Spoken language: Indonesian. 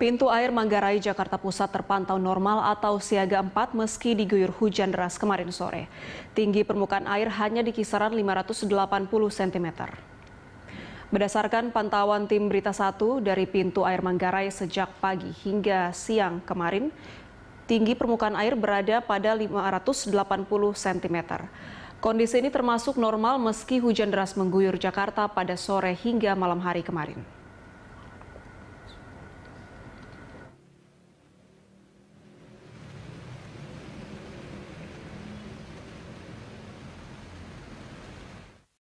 Pintu air Manggarai Jakarta Pusat terpantau normal atau siaga 4 meski diguyur hujan deras kemarin sore. Tinggi permukaan air hanya di kisaran 580 cm. Berdasarkan pantauan tim Berita 1 dari pintu air Manggarai sejak pagi hingga siang kemarin, tinggi permukaan air berada pada 580 cm. Kondisi ini termasuk normal meski hujan deras mengguyur Jakarta pada sore hingga malam hari kemarin.